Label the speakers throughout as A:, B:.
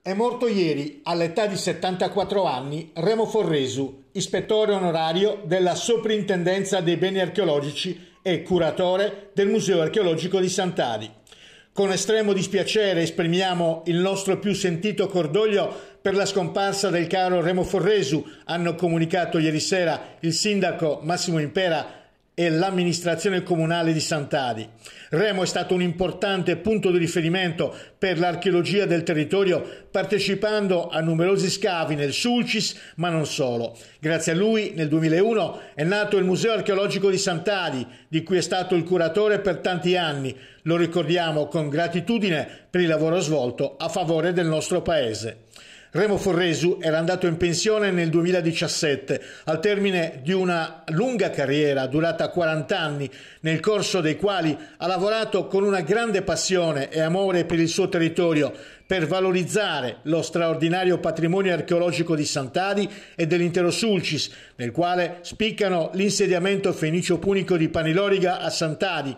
A: È morto ieri, all'età di 74 anni, Remo Forresu, ispettore onorario della Soprintendenza dei Beni Archeologici e curatore del Museo Archeologico di Sant'Ari. Con estremo dispiacere esprimiamo il nostro più sentito cordoglio per la scomparsa del caro Remo Forresu, hanno comunicato ieri sera il sindaco Massimo Impera e l'amministrazione comunale di Sant'Adi. Remo è stato un importante punto di riferimento per l'archeologia del territorio, partecipando a numerosi scavi nel Sulcis, ma non solo. Grazie a lui, nel 2001 è nato il Museo archeologico di Sant'Adi, di cui è stato il curatore per tanti anni. Lo ricordiamo con gratitudine per il lavoro svolto a favore del nostro paese. Remo Forresu era andato in pensione nel 2017, al termine di una lunga carriera durata 40 anni, nel corso dei quali ha lavorato con una grande passione e amore per il suo territorio, per valorizzare lo straordinario patrimonio archeologico di Sant'Adi e dell'intero Sulcis, nel quale spiccano l'insediamento fenicio-punico di Paniloriga a Sant'Adi,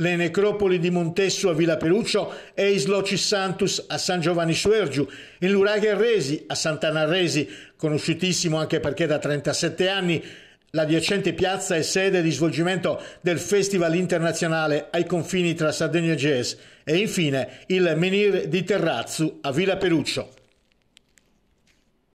A: le necropoli di Montessu a Villa Peruccio e Islocis Santus a San Giovanni Suergiu, il Luraga Resi a Sant'Anna Sant'Anarresi, conosciutissimo anche perché da 37 anni L'adiacente piazza è sede di svolgimento del Festival internazionale ai confini tra Sardegna e Jazz e infine il Menir di Terrazzu a Villa Peruccio.